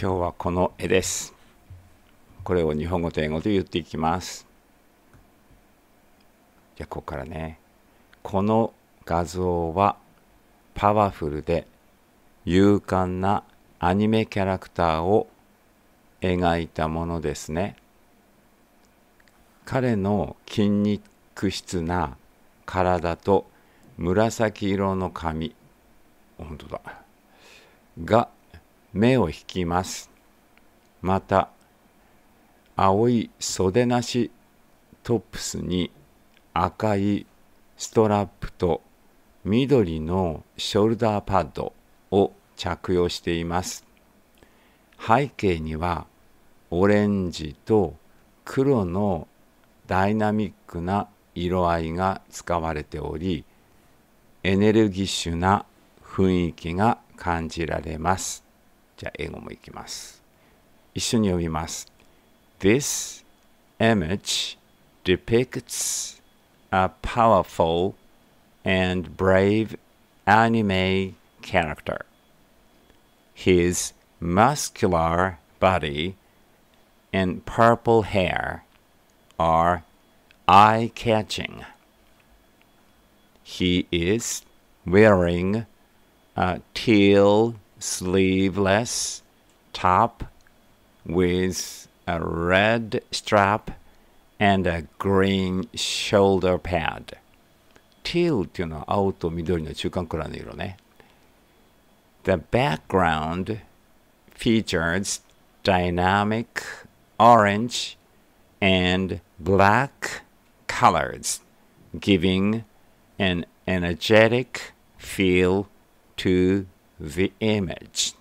今日はこの絵です。これを日本語と英語で言っていきます。じゃあここからね。この画像はパワフルで勇敢なアニメキャラクターを描いたものですね。彼の筋肉質な体と紫色の髪本当だが目を引きます。また、青い袖なしトップスに赤いストラップと緑のショルダーパッドを着用しています。背景にはオレンジと黒のダイナミックな色合いが使われておりエネルギッシュな雰囲気が感じられます。じゃあ英語もいきます。一緒に読みます。This image depicts a powerful and brave anime character. His muscular body and purple hair are eye catching. He is wearing a teal sleeveless top with a red strap and a green shoulder pad. teal っていうのは青と緑の中間くらいの色ね。The background features dynamic orange and black colors, giving an energetic feel to the image.